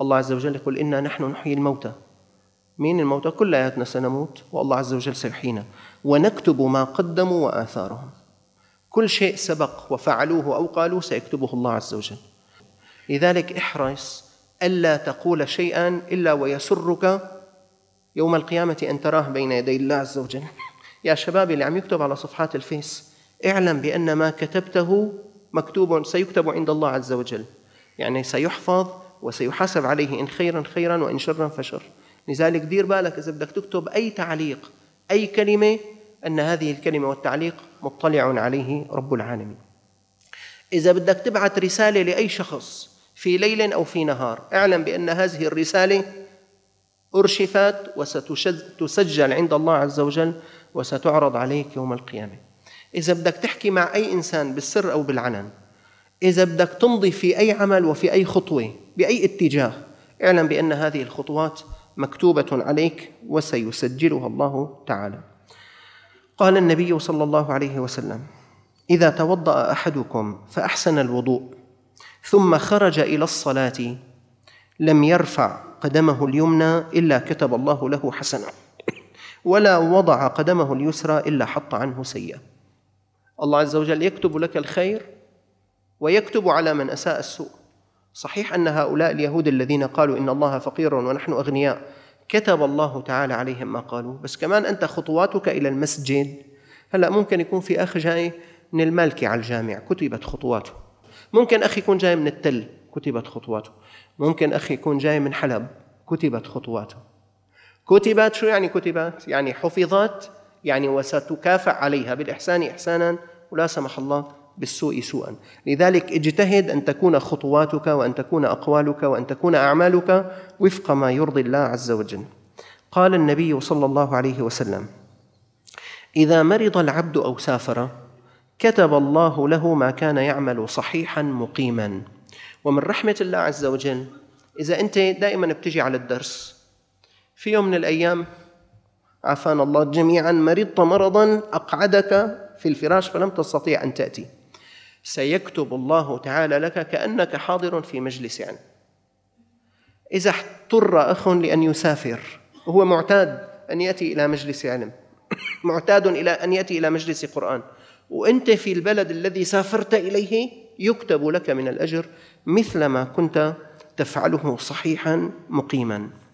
الله عز وجل يقول إنا نحن نحيي الموتى مين الموتى؟ كل آياتنا سنموت والله عز وجل سيحيينا ونكتب ما قدموا وآثارهم كل شيء سبق وفعلوه أو قالوه سيكتبه الله عز وجل لذلك احرص ألا تقول شيئا إلا ويسرك يوم القيامة أن تراه بين يدي الله عز وجل يا شباب اللي عم يكتب على صفحات الفيس اعلم بأن ما كتبته مكتوب سيكتب عند الله عز وجل يعني سيحفظ وسيحاسب عليه إن خيرا خيرا وإن شرا فشر لذلك دير بالك إذا بدك تكتب أي تعليق أي كلمة أن هذه الكلمة والتعليق مطلع عليه رب العالمين إذا بدك تبعث رسالة لأي شخص في ليل أو في نهار اعلم بأن هذه الرسالة أرشفت وستسجل عند الله عز وجل وستعرض عليك يوم القيامة إذا بدك تحكي مع أي إنسان بالسر أو بالعلن إذا بدك تمضي في أي عمل وفي أي خطوة بأي اتجاه اعلم بأن هذه الخطوات مكتوبة عليك وسيسجلها الله تعالى قال النبي صلى الله عليه وسلم إذا توضأ أحدكم فأحسن الوضوء ثم خرج إلى الصلاة لم يرفع قدمه اليمنى إلا كتب الله له حسنة ولا وضع قدمه اليسرى إلا حط عنه سيئة الله عز وجل يكتب لك الخير ويكتب على من اساء السوء صحيح ان هؤلاء اليهود الذين قالوا ان الله فقير ونحن اغنياء كتب الله تعالى عليهم ما قالوا بس كمان انت خطواتك الى المسجد هلا ممكن يكون في اخ جاي من المالكي على الجامع كتبت خطواته ممكن اخ يكون جاي من التل كتبت خطواته ممكن اخ يكون جاي من حلب كتبت خطواته كتبت شو يعني كتبت يعني حفظت يعني وستكافأ عليها بالإحسان إحسانا ولا سمح الله بالسوء سوءا لذلك اجتهد أن تكون خطواتك وأن تكون أقوالك وأن تكون أعمالك وفق ما يرضي الله عز وجل قال النبي صلى الله عليه وسلم إذا مرض العبد أو سافر كتب الله له ما كان يعمل صحيحا مقيما ومن رحمة الله عز وجل إذا أنت دائما بتجي على الدرس في يوم من الأيام عافانا الله جميعا مرضت مرضا أقعدك في الفراش فلم تستطيع أن تأتي سيكتب الله تعالى لك كأنك حاضر في مجلس علم يعني. إذا اضطر أخ لأن يسافر وهو معتاد أن يأتي إلى مجلس علم معتاد إلى أن يأتي إلى مجلس قرآن وأنت في البلد الذي سافرت إليه يكتب لك من الأجر مثل ما كنت تفعله صحيحا مقيما